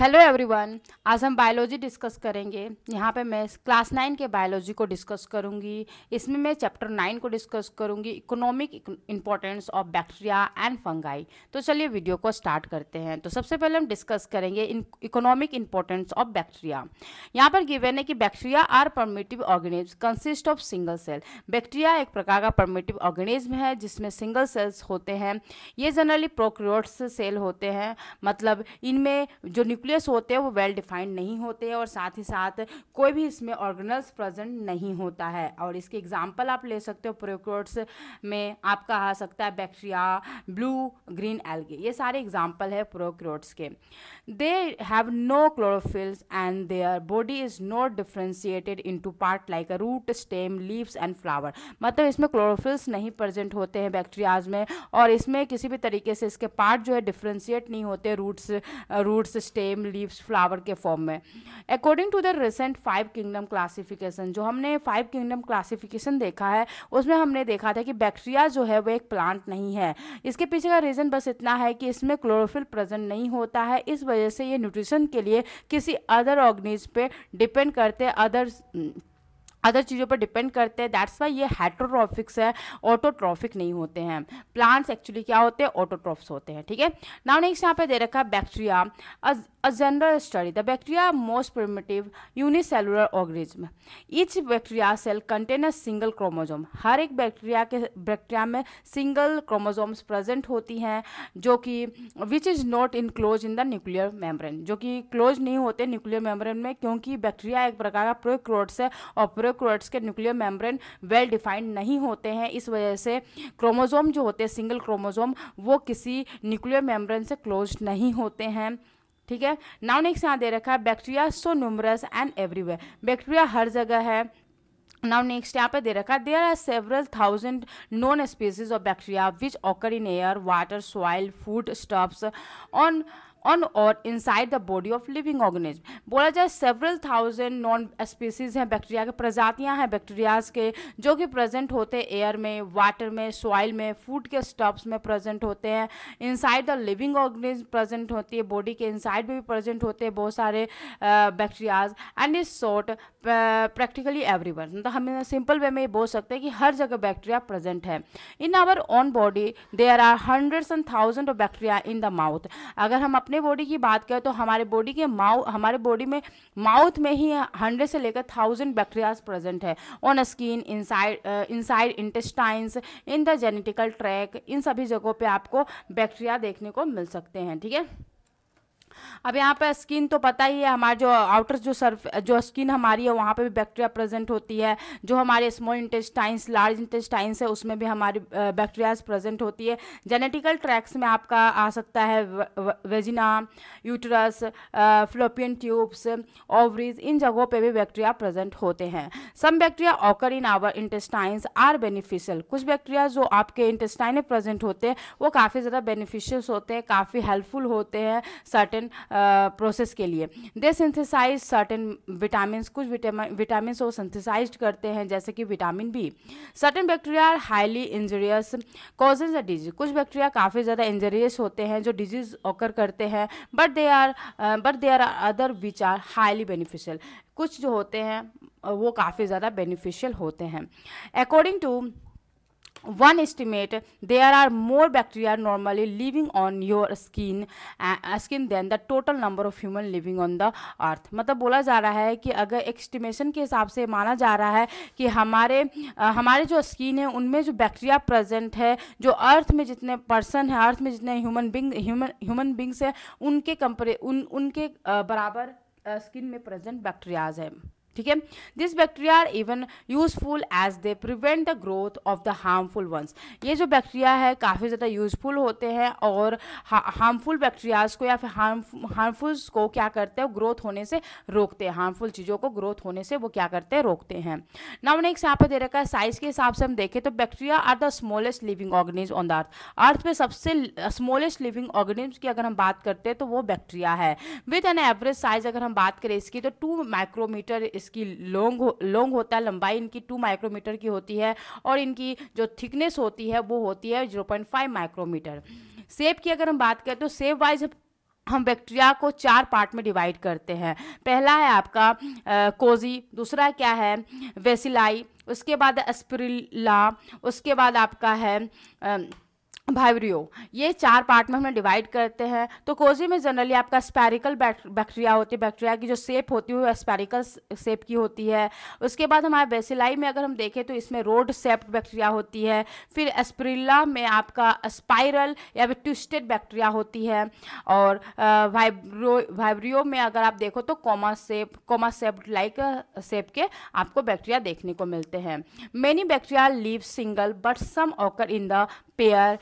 Hello everyone आज हम biology discuss करेंगे यहाँ पे मैं क्लास नाइन के बायोलॉजी को डिस्कस करूँगी इसमें मैं चैप्टर नाइन को डिस्कस करूँगी economic importance of bacteria and fungi तो चलिए वीडियो को स्टार्ट करते हैं तो सबसे पहले हम डिस्कस करेंगे इकोनॉमिक इंपॉर्टेंस ऑफ बैक्टीरिया यहाँ पर गिवेन है कि bacteria are primitive organisms consist of single cell bacteria एक प्रकार का परमेटिव ऑर्गेनिज्म है जिसमें सिंगल सेल्स होते हैं ये जनरली प्रोक्रियोट्स सेल होते हैं मतलब इनमें जो न्यूक्लियस होते हैं वो वेल डिफाइंड नहीं होते और साथ ही साथ कोई भी इसमें ऑर्गेनल्स प्रेजेंट नहीं होता है और इसके एग्जाम्पल आप ले सकते हो प्रोक्रोट्स में आपका आ सकता है बैक्टीरिया ब्लू ग्रीन एल्गी ये सारे एग्जाम्पल है प्रोक्रोट्स के they have no chlorophylls and their body is not differentiated to part like a root stem leaves and flower मतलब इसमें क्लोरोफिल्स नहीं प्रेजेंट होते हैं बैक्टीरियाज में और इसमें किसी भी तरीके से इसके पार्ट जो है डिफ्रेंशिएट नहीं होते roots roots stem stem leaves flower के फॉर्म में according to the recent five kingdom classification जो हमने फाइव किंगडम क्लासिफिकेशन देखा है उसमें हमने देखा था कि बैक्टीरिया जो है वो एक प्लांट नहीं है इसके पीछे का रीज़न बस इतना है कि इसमें क्लोरोफिल प्रेजेंट नहीं होता है इस वजह से ये न्यूट्रिशन के लिए किसी अदर ऑर्गेनिज पे डिपेंड करते अदर अदर चीज़ों पर डिपेंड करते हैं दैट्स वाई ये हाइड्रोट्रॉफिक्स है ऑटोट्रॉफिक नहीं होते हैं प्लांट्स एक्चुअली क्या होते हैं ऑटोट्रॉफ्स होते हैं ठीक है नाउ नेक्स्ट यहाँ पे दे रखा है bacteria a general study the bacteria most primitive unicellular organism each bacteria cell contain a single chromosome हर एक बैक्टीरिया के बैक्टीरिया में सिंगल क्रोमोजोम्स प्रेजेंट होती हैं जो कि which is not enclose in the nuclear membrane जो कि क्लोज नहीं होते न्यूक्लियर मेम्ब्रेन में क्योंकि बैक्टीरिया एक प्रकार का प्रोक्रोट्स है और प्रो न्यूक्लियोक्रोट्स के न्यूक्लियर मेम्ब्रेन वेल डिफाइंड नहीं होते हैं इस वजह से क्रोमोजोम जो होते हैं सिंगल क्रोमोजोम वो किसी न्यूक्लियर मेम्ब्रेन से क्लोज नहीं होते हैं ठीक है नाउ नेक्स्ट यहाँ दे रखा है bacteria so numerous and everywhere bacteria हर जगह है नाउ नेक्स्ट यहाँ पे दे रखा है there are several thousand known species of bacteria which occur in air water soil food stuffs on or inside the body of living organism बोला जाए सेवरल थाउजेंड नॉन स्पीसीज हैं bacteria के प्रजातियां हैं बैक्टीरियाज के जो कि present होते हैं एयर में वाटर में सॉइल में फूड के स्टॉप्स में प्रेजेंट होते हैं inside the living organism present होती है बॉडी के इनसाइड में भी प्रेजेंट होते हैं बहुत सारे bacterias and is short practically every one मतलब हम सिंपल वे में ये बोल सकते हैं कि हर जगह बैक्टीरिया प्रेजेंट है in our own body there are hundreds and thousand of bacteria in the mouth अगर हम अपने अपने बॉडी की बात करें तो हमारे बॉडी के माउथ हमारे बॉडी में माउथ में ही हंड्रेड से लेकर थाउजेंड बैक्टीरियाज प्रेजेंट है on skin inside inside intestines in the genital tract in सभी जगहों पे आपको बैक्टीरिया देखने को मिल सकते हैं ठीक है अब यहाँ पर स्किन तो पता ही है हमारे जो आउटर जो सर्फ जो स्किन हमारी है वहाँ पर भी बैक्टीरिया प्रेजेंट होती है जो हमारे स्मॉल इंटेस्टाइंस लार्ज इंटेस्टाइंस है उसमें भी हमारी बैक्टीरियाज प्रेजेंट होती है जेनेटिकल ट्रैक्स में आपका आ सकता है vagina uterus fallopian tubes ovaries इन जगहों पर भी बैक्टीरिया प्रेजेंट होते हैं some bacteria occur in our intestines are beneficial कुछ बैक्टीरिया जो आपके इंटेस्टाइन में प्रेजेंट होते हैं वो काफ़ी ज़्यादा बेनिफिशियस होते हैं काफ़ी हेल्पफुल होते हैं सर्टेन प्रोसेस के लिए दे सिंथेसाइज सर्टेन विटामिन कुछ विटामिन वो सिंथेसाइज करते हैं जैसे कि vitamin B certain bacteria are highly injurious causes a disease कुछ बैक्टीरिया काफ़ी ज़्यादा इंजरियस होते हैं जो डिजीज ऑकर करते हैं but they are but they are other which are highly beneficial कुछ जो होते हैं वो काफ़ी ज़्यादा बेनिफिशियल होते हैं according to one estimate there are more bacteria normally living on your skin uh, skin than the total number of human living on the earth मतलब बोला जा रहा है कि अगर एक्सटिमेशन के हिसाब से माना जा रहा है कि हमारे आ, हमारे जो स्किन है उनमें जो बैक्टीरिया प्रेजेंट है जो अर्थ में जितने पर्सन है अर्थ में जितने human being human human beings हैं उनके कंपरे उन उनके आ, बराबर स्किन में प्रेजेंट बैक्टीरियाज हैं ठीक है this bacteria are even useful as they prevent the growth of the harmful ones ये जो बैक्टीरिया है काफ़ी ज़्यादा यूजफुल होते हैं और हार्मफुल बैक्टीरियाज को या फिर हार्म हार्मफुल्स को क्या करते हैं ग्रोथ होने से रोकते हैं हार्मफुल चीज़ों को ग्रोथ होने से वो क्या करते हैं रोकते हैं ना उन्हें एक यहाँ पर दे रखा है साइज़ के हिसाब से हम देखें तो bacteria are the smallest living organism on the earth earth में सबसे स्मॉलेस्ट लिविंग ऑर्गेनिज की अगर हम बात करते हैं तो वो बैक्टीरिया है विद एन एवरेज साइज अगर हम बात करें इसकी तो टू माइक्रोमीटर इसकी लॉन्ग लॉन्ग होता है लंबाई इनकी टू माइक्रोमीटर की होती है और इनकी जो थिकनेस होती है वो होती है जीरो पॉइंट फाइव माइक्रोमीटर सेब की अगर हम बात करें तो सेब वाइज हम बैक्टीरिया को चार पार्ट में डिवाइड करते हैं पहला है आपका आ, कोजी दूसरा क्या है वेसिलाई उसके बाद एस्पिरिला उसके बाद आपका है आ, भाइब्रियो ये चार पार्ट में हमने डिवाइड करते हैं तो कोजी में जनरली आपका स्पेरिकल बैक्टीरिया होती है बैक्टीरिया की जो सेप होती है वो स्पेरिकल सेप की होती है उसके बाद हमारे बेसिलाई में अगर हम देखें तो इसमें रोड सेप्ट बैक्टीरिया होती है फिर एस्प्रिल्ला में आपका स्पाइरल या फिर ट्विस्टेड बैक्टीरिया होती है और वाइब्रो वाइब्रियो में अगर आप देखो तो comma shape comma shaped like shape के आपको बैक्टीरिया देखने को मिलते हैं many bacteria live single but some occur in the pair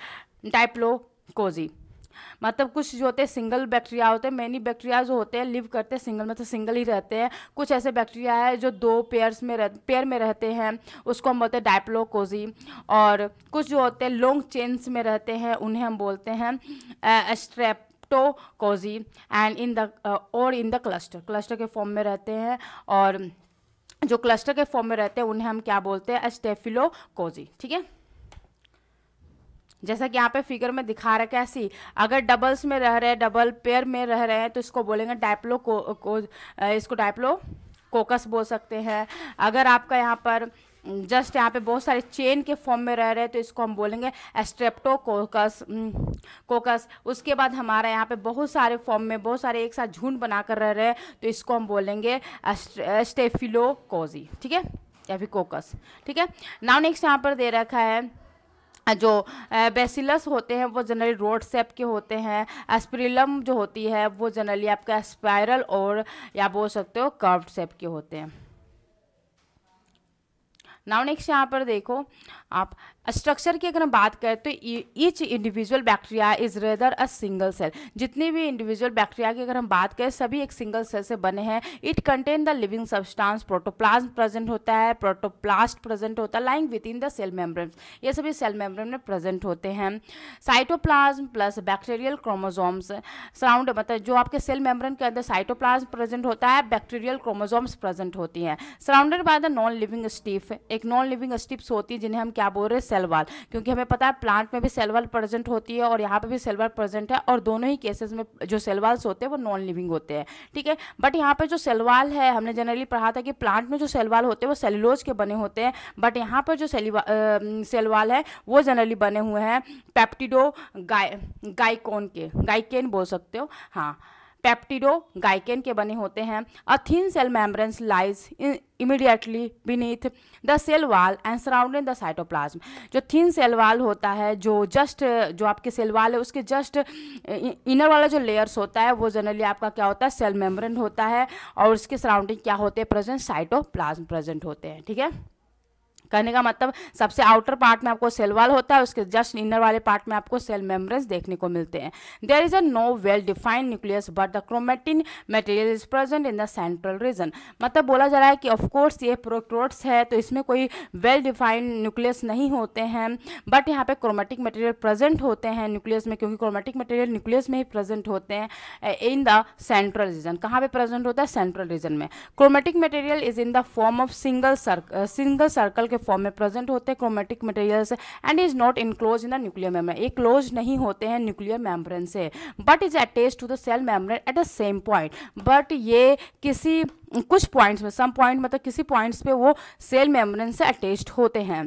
diplococci मतलब कुछ जो होते हैं सिंगल बैक्टीरिया होते हैं मैनी बैक्टीरिया जो होते हैं लिव करते हैं सिंगल मतलब सिंगल ही रहते हैं कुछ ऐसे बैक्टीरिया है जो दो पेयर्स में रह पेयर में रहते हैं उसको हम बोलते हैं डाइप्लोकोजी और कुछ जो होते हैं लॉन्ग चेन्स में रहते हैं उन्हें हम बोलते हैं streptococci and in the or in the cluster cluster के फॉर्म में रहते हैं और जो क्लस्टर के फॉर्म में रहते हैं उन्हें हम क्या बोलते हैं स्टेफिलोकोजी ठीक है जैसा कि यहाँ पे फिगर में दिखा रखा है ऐसी अगर डबल्स में रह रहे हैं डबल पेयर में रह रहे हैं तो इसको बोलेंगे डाइप्लो को, को इसको डाइप्लो कोकस बोल सकते हैं अगर आपका यहाँ पर जस्ट यहाँ पे बहुत सारे चेन के फॉर्म में रह रहे हैं तो इसको हम बोलेंगे एस्ट्रेप्टो कोकस कोकस उसके बाद हमारा यहाँ पे बहुत सारे फॉर्म में बहुत सारे एक साथ झुंड बनाकर रह रहे हैं तो इसको हम बोलेंगे स्टेफिलोकोजी ठीक है या फिर कोकस ठीक है नाउ नेक्स्ट यहाँ पर दे रखा है जो बेसिलस होते हैं वो जनरली रोड सेप के होते हैं एस्पिरिलम जो होती है वो जनरली आपका स्पायरल और या बोल सकते हो कर्व्ड सेप के होते हैं नाउ नेक्स्ट यहाँ पर देखो आप स्ट्रक्चर की अगर हम बात करें तो each individual bacteria is rather a single cell जितने भी इंडिविजुअल बैक्टीरिया की अगर हम बात करें सभी एक सिंगल सेल से बने हैं it contain the living substance protoplasm present होता है प्रोटोप्लास्ट प्रेजेंट होता है lying within the cell membrane ये सभी सेल मेम्ब्रेन में प्रेजेंट होते हैं cytoplasm plus bacterial chromosomes surround मतलब जो आपके सेल मेम्ब्रेन के अंदर साइटोप्लाज्म प्रेजेंट होता है बैक्टीरियल क्रोमोजोम्स प्रेजेंट होती हैं surrounded by the non living stiff एक नॉन लिविंग स्टिप्स होती है जिन्हें हम क्या क्या बोल रहे हैं सेलवाल क्योंकि हमें पता है प्लांट में भी सेलवाल प्रेजेंट होती है और यहाँ पे भी सेलवाल प्रेजेंट है और दोनों ही केसेस में जो सेलवाल्स होते हैं वो नॉन लिविंग होते हैं ठीक है बट यहाँ पर जो सेलवाल है हमने जनरली पढ़ा था कि प्लांट में जो सेलवाल होते हैं वो सेलुलोज के बने होते हैं बट यहाँ पर जो सेलवाल है वो जनरली बने हुए हैं पैप्टिडो गाय गाइकोन के गाइकेन बोल सकते हो हाँ पेप्टिडोगाइकेन के बने होते हैं a thin cell membranes lies immediately beneath the cell wall and surrounding the cytoplasm जो थिन सेल वाल होता है जो जस्ट जो आपके सेल वाल है उसके जस्ट इनर वाला जो लेयर्स होता है वो जनरली आपका क्या होता है सेल मेम्ब्रेन होता है और उसके सराउंडिंग क्या होते हैं प्रेजेंट साइटोप्लाज्म प्रेजेंट होते हैं ठीक है कहने का मतलब सबसे आउटर पार्ट में आपको सेल वाल होता है उसके जस्ट इनर वाले पार्ट में आपको सेल मेम्ब्रेन्स देखने को मिलते हैं there is a no well defined nucleus but the chromatin material is present in the central region मतलब बोला जा रहा है कि ऑफकोर्स ये प्रोक्रोट्स है तो इसमें कोई वेल डिफाइंड न्यूक्लियस नहीं होते हैं बट यहाँ पे क्रोमेटिक मटेरियल प्रेजेंट होते हैं न्यूक्लियस में क्योंकि क्रोमेटिक मटेरियल न्यूक्लियस में ही प्रेजेंट होते हैं इन द सेंट्रल रीजन कहाँ पे प्रेजेंट होता है सेंट्रल रीजन में chromatic material is in the form of single circle single circle के फॉर्म में प्रेजेंट होते हैं क्रोमेटिक मटेरियल से and is not enclose in the nuclear membrane ये क्लोज नहीं होते हैं न्यूक्लियर मेम्ब्रेन से but is attach to the cell membrane at the same point but ये किसी कुछ पॉइंट्स में सम पॉइंट मतलब किसी पॉइंट्स पे वो सेल मेम्ब्रेन से अटैच्ड होते हैं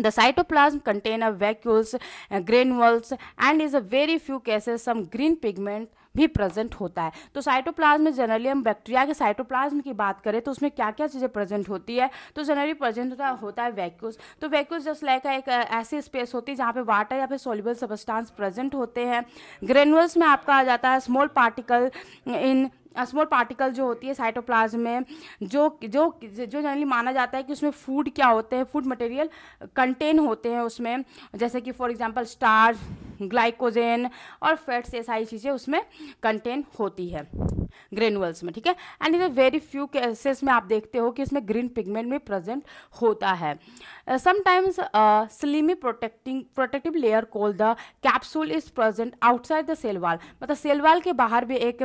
the cytoplasm container vacuoles granules and is a very few cases some green pigment भी प्रेजेंट होता है तो साइटोप्लाज्म में जनरली हम बैक्टीरिया के साइटोप्लाज्म की बात करें तो उसमें क्या क्या चीज़ें प्रेजेंट होती है तो जनरली प्रेजेंट होता है वैक्यूस तो वैक्यूस जस्ट लाइक एक ऐसी स्पेस होती है जहाँ पे वाटर या फिर सोलिबल सबस्टांस प्रेजेंट होते हैं ग्रेनुअल्स में आपका आ जाता है स्मॉल पार्टिकल इन स्मॉल पार्टिकल जो होती है साइटोप्लाज्म में जो जो जो जनरली माना जाता है कि उसमें फूड क्या होते हैं फूड मटेरियल कंटेन होते हैं उसमें जैसे कि फॉर एग्जांपल स्टार ग्लाइकोजेन और फैट्स ये सारी चीज़ें उसमें कंटेन होती है ग्रेनुअल्स में ठीक है and is very few cases में आप देखते हो कि इसमें ग्रीन पिगमेंट में प्रेजेंट होता है sometimes slimy protecting protective layer called the capsule is present outside the cell wall मतलब सेल वाल के बाहर भी एक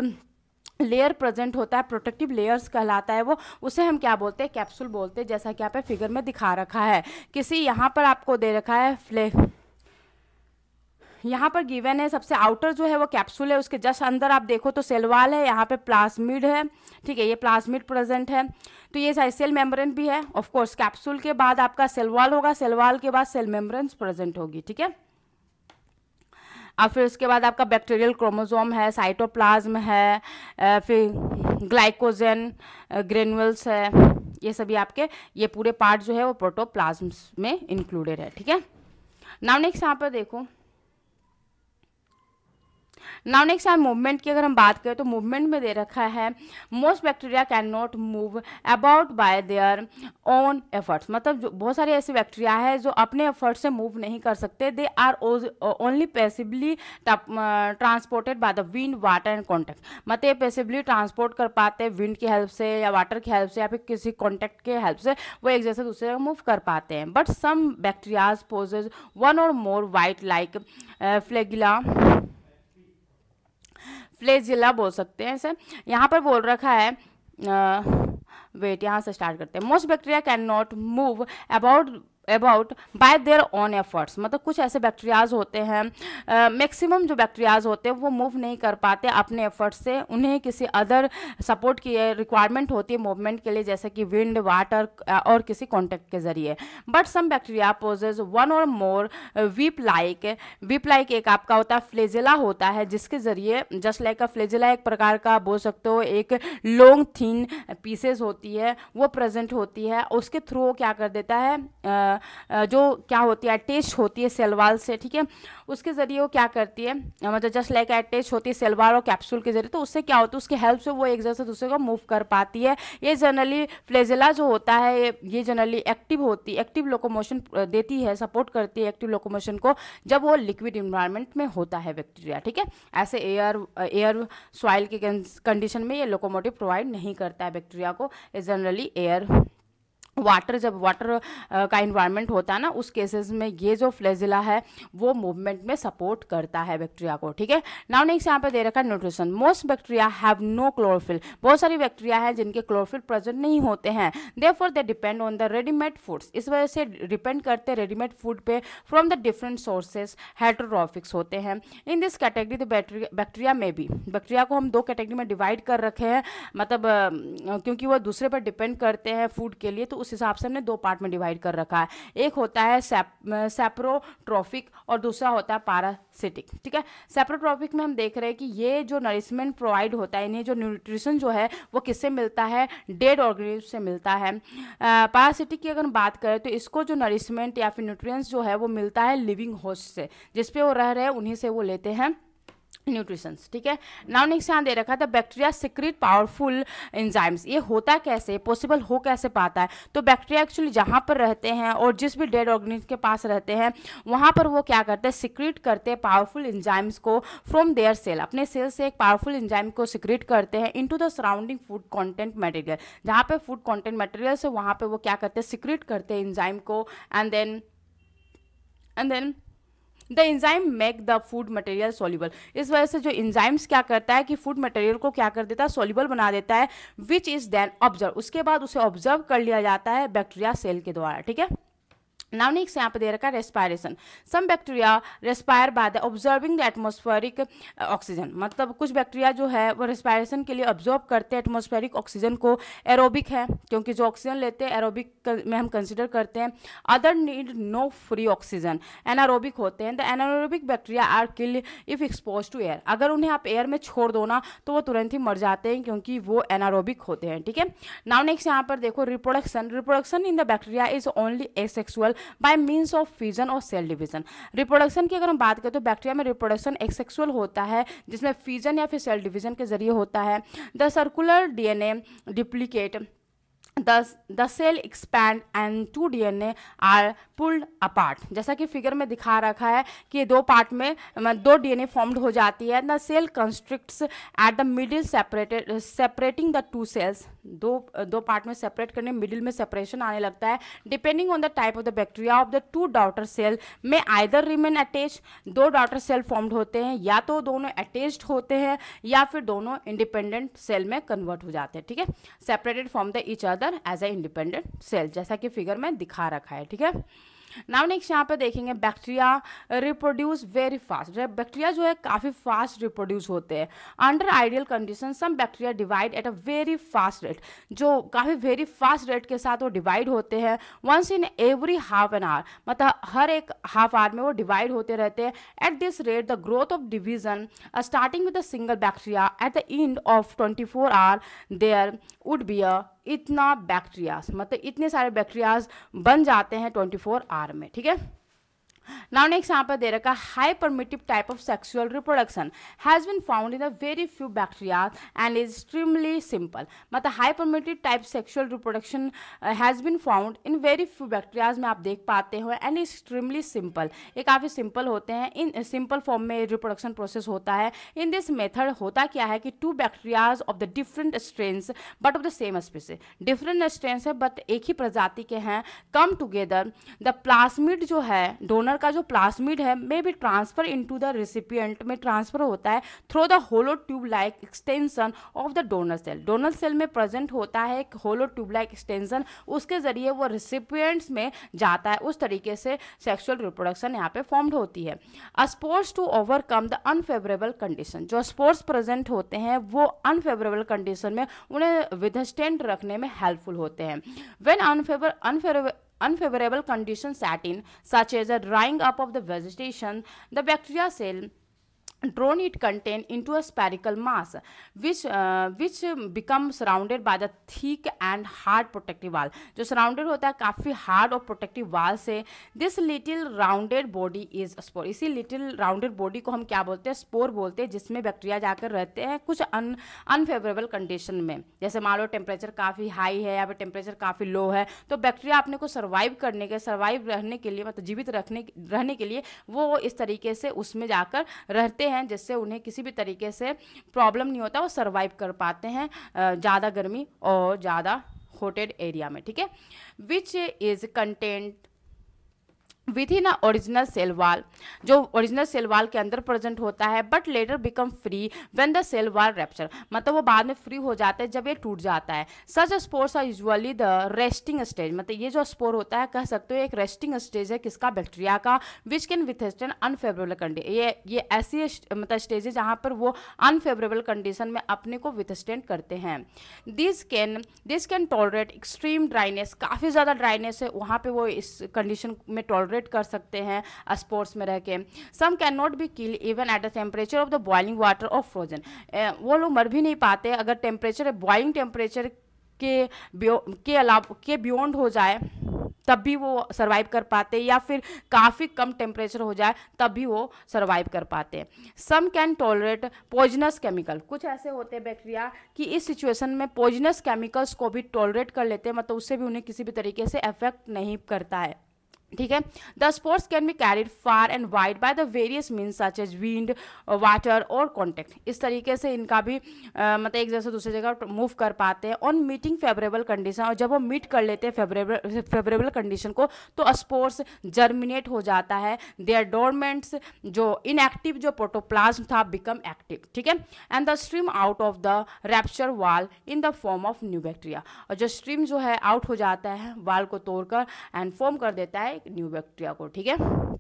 लेयर प्रेजेंट होता है प्रोटेक्टिव लेयर्स कहलाता है वो उसे हम क्या बोलते हैं कैप्सूल बोलते हैं जैसा कि आप फिगर में दिखा रखा है किसी यहाँ पर आपको दे रखा है फ्ले यहाँ पर गिवन है सबसे आउटर जो है वो कैप्सूल है उसके जस्ट अंदर आप देखो तो सेलवाल है यहाँ पे प्लाज्मिड है ठीक है ये प्लाज्मिड प्रेजेंट है तो ये सारी सेल मेम्ब्रेन भी है ऑफ कोर्स कैप्सूल के बाद आपका सेलवाल होगा सेलवाल के बाद सेल मेम्ब्रेन प्रेजेंट होगी ठीक है और फिर उसके बाद आपका बैक्टीरियल क्रोमोसोम है साइटोप्लाज्म है फिर ग्लाइकोजन ग्रेनुअल्स है ये सभी आपके ये पूरे पार्ट जो है वो प्रोटोप्लाज्म में इंक्लूडेड है ठीक है नाउ नेक्स्ट यहाँ पर देखो नाउ नेक्स्ट है मूवमेंट की अगर हम बात करें तो मूवमेंट में दे रखा है most bacteria can not move about by their own efforts मतलब जो बहुत सारे ऐसे बैक्टीरिया है जो अपने एफर्ट से मूव नहीं कर सकते they are only passively transported by the wind water and contact मतलब ये पेसिबली ट्रांसपोर्ट कर पाते विंड की हेल्प से या वाटर की हेल्प से या फिर किसी कॉन्टैक्ट के हेल्प से वो एक जगह से दूसरे जगह मूव कर पाते हैं but some bacterias possess one or more whip like flagella flagella बोल सकते हैं इसे यहाँ पर बोल रखा है वेट यहाँ से स्टार्ट करते हैं most bacteria can not move about about by their own efforts मतलब कुछ ऐसे बैक्टीरियाज होते हैं मैक्सिमम जो बैक्टीरियाज होते हैं वो मूव नहीं कर पाते अपने एफर्ट्स से उन्हें किसी अदर सपोर्ट की रिक्वायरमेंट होती है मूवमेंट के लिए जैसे कि विंड वाटर और किसी कॉन्टेक्ट के जरिए but some bacteria possess one or more whip like whip like एक आपका होता है फ्लेजिला होता है जिसके जरिए जस्ट लाइक अ फ्लेजिला एक प्रकार का बोल सकते हो एक लॉन्ग थीन पीसेज होती है वो प्रेजेंट होती है उसके थ्रू क्या कर देता है uh, जो क्या होती है अटैच होती है सेलवाल से ठीक है उसके ज़रिए वो क्या करती है मतलब जस्ट लाइक अटैच होती है सेलवाल और कैप्सूल के जरिए तो उससे क्या होता है उसके हेल्प से वो एक जगह से दूसरे को मूव कर पाती है ये जनरली फ्लेजिला जो होता है ये जनरली एक्टिव होती एक्टिव लोकोमोशन देती है सपोर्ट करती है एक्टिव लोकोमोशन को जब वो लिक्विड इन्वायरमेंट में होता है बैक्टीरिया ठीक है ऐसे एयर एयर सॉइल के कंडीशन में ये लोकोमोटिव प्रोवाइड नहीं करता है बैक्टीरिया को जनरली एयर वाटर जब वाटर का इन्वायरमेंट होता है ना उस केसेस में ये जो फ्लेजिला है वो मूवमेंट में सपोर्ट करता है बैक्टीरिया को ठीक है नाउ नेक्स्ट यहाँ पे दे रखा है nutrition most bacteria have no chlorophyll बहुत सारी बैक्टीरिया है जिनके क्लोरोफिल प्रेजेंट नहीं होते हैं they for they depend on the readymade foods इस वजह से डिपेंड करते हैं रेडीमेड फूड पे from the different sources heterotrophics होते हैं in this category the bacteria में भी बैक्टीरिया को हम दो कैटेगरी में डिवाइड कर रखे हैं मतलब क्योंकि वह दूसरे पर डिपेंड करते हैं फूड के लिए तो उस हिसाब से हमने दो पार्ट में डिवाइड कर रखा है एक होता है सेप्रोट्रॉफिक और दूसरा होता है पारासिटिक ठीक है सेप्रोट्रॉफिक में हम देख रहे हैं कि ये जो नरिशमेंट प्रोवाइड होता है इन्हें जो न्यूट्रिशन जो है वो किससे मिलता है डेड ऑर्गेनिज्म से मिलता है पारासिटिक की अगर बात करें तो इसको जो नरिशमेंट या फिर न्यूट्रिय जो है वो मिलता है लिविंग होस्ट से जिसपे वो रह रहे हैं उन्हीं से वो लेते हैं न्यूट्रिशंस ठीक है नाउ नेक्स्ट यहाँ दे रखा था बैक्टीरिया सिक्रिट पावरफुल एंजाइम्स ये होता कैसे पॉसिबल हो कैसे पाता है तो बैक्टीरिया एक्चुअली जहाँ पर रहते हैं और जिस भी डेड ऑर्गेनिज के पास रहते हैं वहाँ पर वो क्या करते हैं सिक्रिट करते हैं पावरफुल इंजाइम्स को फ्रॉम देयर सेल अपने सेल से एक पावरफुल इंजाइम को सिक्रिट करते हैं to the surrounding food content material जहाँ पर फूड कॉन्टेंट मटेरियल्स है वहाँ पर वो क्या करते हैं सिक्रिट करते हैं इंजाइम को and then and then the enzyme make the food material soluble इस वजह से जो इंजाइम्स क्या करता है कि फूड मटेरियल को क्या कर देता है सोल्यूबल बना देता है विच इज़ देन ऑब्जर्व उसके बाद उसे ऑब्जर्व कर लिया जाता है बैक्टीरिया सेल के द्वारा ठीक है Now next यहाँ पे दे रखा है respiration some bacteria respire by the observing the atmospheric oxygen मतलब कुछ बैक्टीरिया जो है वो रेस्पायरेशन के लिए ऑब्जर्व करते हैं एटमोस्फेरिक ऑक्सीजन को एरोबिक है क्योंकि जो ऑक्सीजन लेते हैं एरोबिक में हम कंसिडर करते हैं other need no free oxygen anaerobic होते हैं the anaerobic bacteria are kill if expose to air अगर उन्हें आप एयर में छोड़ दो ना तो वो तुरंत ही मर जाते हैं क्योंकि वो एनारोबिक होते हैं ठीक है नाउ नेक्स्ट यहाँ पर देखो reproduction reproduction in the bacteria is only asexual by means of fusion or cell division reproduction की अगर हम बात करें तो बैक्टीरिया में रिप्रोडक्शन एक्सेक्सुअल होता है जिसमें फ्यूजन या फिर सेल डिवीजन के जरिए होता है the circular DNA duplicate the cell expand and two DNA are pulled apart जैसा कि फिगर में दिखा रखा है कि दो पार्ट में दो डीएनए फॉर्म्ड हो जाती है the cell constricts at the middle separated separating the two cells दो दो पार्ट में सेपरेट करने मिडिल में सेपरेशन आने लगता है depending on the type of the bacteria of the two daughter cell में आइदर रिमेन अटैच दो डॉटर सेल फॉर्म्ड होते हैं या तो दोनों अटैच होते हैं या फिर दोनों इंडिपेंडेंट सेल में कन्वर्ट हो जाते हैं ठीक है separated from the each other as a independent cell जैसा कि फिगर में दिखा रखा है ठीक है नाउ नेक्स्ट यहाँ पे देखेंगे bacteria reproduce very fast bacteria जो है काफ़ी फास्ट रिप्रोड्यूस होते हैं under ideal condition some bacteria divide at a very fast rate जो काफ़ी वेरी फास्ट रेट के साथ वो डिवाइड होते हैं once in every half an hour मतलब हर एक हाफ आवर में वो डिवाइड होते रहते हैं at this rate the growth of division starting with a single bacteria at the end of twenty four hour there would be a इतना bacterias मतलब इतने सारे बैक्टीरियाज बन जाते हैं 24 आवर में ठीक है Now an example there a high permittive type of sexual reproduction has been found in a very few bacteria and is extremely simple. मतलब high permittive type sexual reproduction uh, has been found in very few bacteria में आप देख पाते हो and is extremely simple. ये काफ़ी simple होते हैं इन simple form में reproduction process होता है In this method होता क्या है कि two bacteria of the different strains but of the same species. Different strains है but एक ही प्रजाति के हैं come together the plasmid जो है donor डोनर का जो प्लास्मिड है may be transfer in to the recipient में ट्रांसफर होता है through the hollow tube like extension of the donor cell donor cell में प्रेजेंट होता है एक होलो ट्यूब लाइक एक्सटेंशन उसके जरिए वो रेसिपिएंट्स में जाता है उस तरीके से सेक्सुअल रिप्रोडक्शन यहाँ पे फॉर्म्ड होती है spores to overcome the unfavourable condition जो स्पोर्ट्स प्रेजेंट होते हैं वो अनफेवरेबल कंडीशन में उन्हें विदस्टेंट रखने में हेल्पफुल होते हैं when unfavour unfavour unfavorable conditions set in, such as a drying up of the vegetation, the bacteria cell drone it contain into a spherical mass which uh, which become surrounded by the thick and hard protective wall jo surrounded hota hai kafi hard aur protective wall se this little rounded body is spore isi little rounded body ko hum kya bolte हैं spore bolte हैं jisme bacteria जाकर रहते हैं कुछ अन unfavourable condition में जैसे मान low temperature काफ़ी हाई है या फिर टेम्परेचर काफ़ी लो है तो बैक्टीरिया अपने को सर्वाइव करने के सर्वाइव रहने के लिए मतलब जीवित रखने रहने के लिए वो इस तरीके से उसमें जाकर रहते हैं हैं जिससे उन्हें किसी भी तरीके से प्रॉब्लम नहीं होता वो सर्वाइव कर पाते हैं ज़्यादा गर्मी और ज़्यादा होटेड एरिया में ठीक है which is content within original cell wall जो ओरिजिनल सेल के अंदर प्रेजेंट होता है but later become free when the cell wall rupture मतलब वो बाद में फ्री हो जाता है जब ये टूट जाता है such spores are usually the resting stage मतलब ये जो स्पोर होता है कह सकते हो एक रेस्टिंग स्टेज है किसका बैक्टीरिया का विच कैन विथस्टैंड अनफेवरेबल कंडी ये ये ऐसी मतलब स्टेज है जहाँ पर वो अनफेवरेबल कंडीशन में अपने को विथस्टैंड करते हैं this can this can tolerate extreme dryness काफ़ी ज़्यादा ड्राइनेस है वहाँ पर वो इस कंडीशन में टॉलरेट सेलिब्रेट कर सकते हैं स्पोर्ट्स में रह के some can not be kill even at the temperature of the boiling water और फ्रोजन वो लोग मर भी नहीं पाते अगर टेम्परेचर बॉइलिंग टेम्परेचर के के अलावा के बियॉन्ड हो जाए तब भी वो सर्वाइव कर पाते या फिर काफ़ी कम टेम्परेचर हो जाए तब भी वो सर्वाइव कर पाते some can tolerate poisonous chemical कुछ ऐसे होते हैं बैक्टीरिया कि इस सिचुएशन में पॉइजनस केमिकल्स को भी टॉलरेट कर लेते हैं मतलब उससे भी उन्हें किसी भी तरीके से अफेक्ट नहीं करता है ठीक है the spores can be carried far and wide by the various means such as wind water और कॉन्टैक्ट इस तरीके से इनका भी आ, uh, मतलब एक जगह से दूसरी जगह मूव कर पाते हैं ऑन मीटिंग फेवरेबल कंडीशन और जब वो मीट कर लेते हैं फेवरेबल फेवरेबल कंडीशन को तो स्पोर्ट्स जर्मिनेट हो जाता है देयर डोरमेंट्स जो इनएक्टिव जो प्रोटोप्लाज्म था बिकम एक्टिव ठीक है and the stream out of the rupture wall in the form of new bacteria और जो स्ट्रीम जो है आउट हो जाता है वाल को तोड़कर एंड फॉर्म कर देता है लाइक न्यू बैक्टीरिया को ठीक है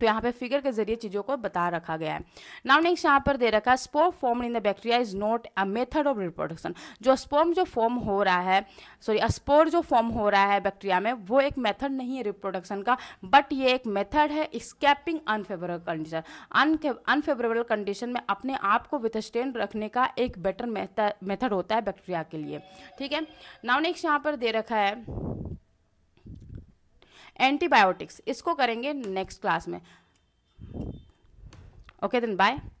तो यहाँ पे फिगर के जरिए चीज़ों को बता रखा गया है नाउ नेक्स्ट यहाँ पर दे रखा है spore form in the bacteria is not a method of reproduction जो स्पोर्म जो फॉर्म हो रहा है सॉरी स्पोर जो फॉर्म हो रहा है बैक्टीरिया में वो एक मेथड नहीं है रिप्रोडक्शन का बट ये एक मेथड है escaping unfavourable condition unfavourable condition में अपने आप को विथस्टेन रखने का एक बेटर मेथड होता है बैक्टीरिया के लिए ठीक है नाउ नेक्स्ट यहाँ पर दे रखा है एंटीबायोटिक्स इसको करेंगे नेक्स्ट क्लास में ओके देन बाय